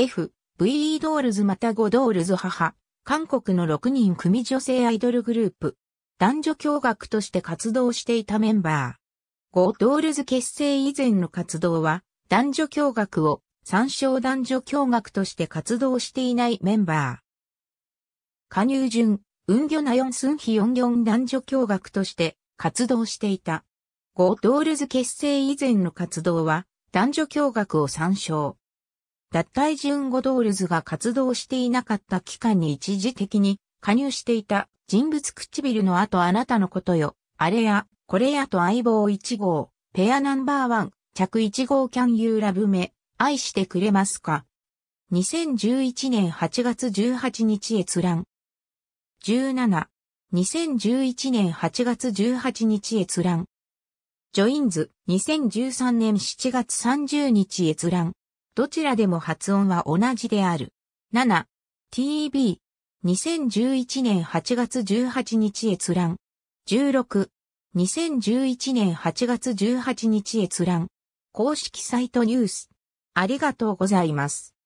F、VE ドールズまた5ドールズ母、韓国の6人組女性アイドルグループ。男女共学として活動していたメンバー。5ドールズ結成以前の活動は、男女共学を参照男女共学として活動していないメンバー。加入順、ウンギョナヨンスンヒヨンギョン男女共学として活動していた。5ドールズ結成以前の活動は、男女共学を参照。脱退順ゴドールズが活動していなかった期間に一時的に加入していた人物唇の後あなたのことよ、あれや、これやと相棒1号、ペアナンバーワン、着1号キャンユーラブメ、愛してくれますか。2011年8月18日閲覧。17。2011年8月18日閲覧。ジョインズ、2013年7月30日閲覧。どちらでも発音は同じである。7、TB、2011年8月18日閲覧。16、2011年8月18日閲覧。公式サイトニュース。ありがとうございます。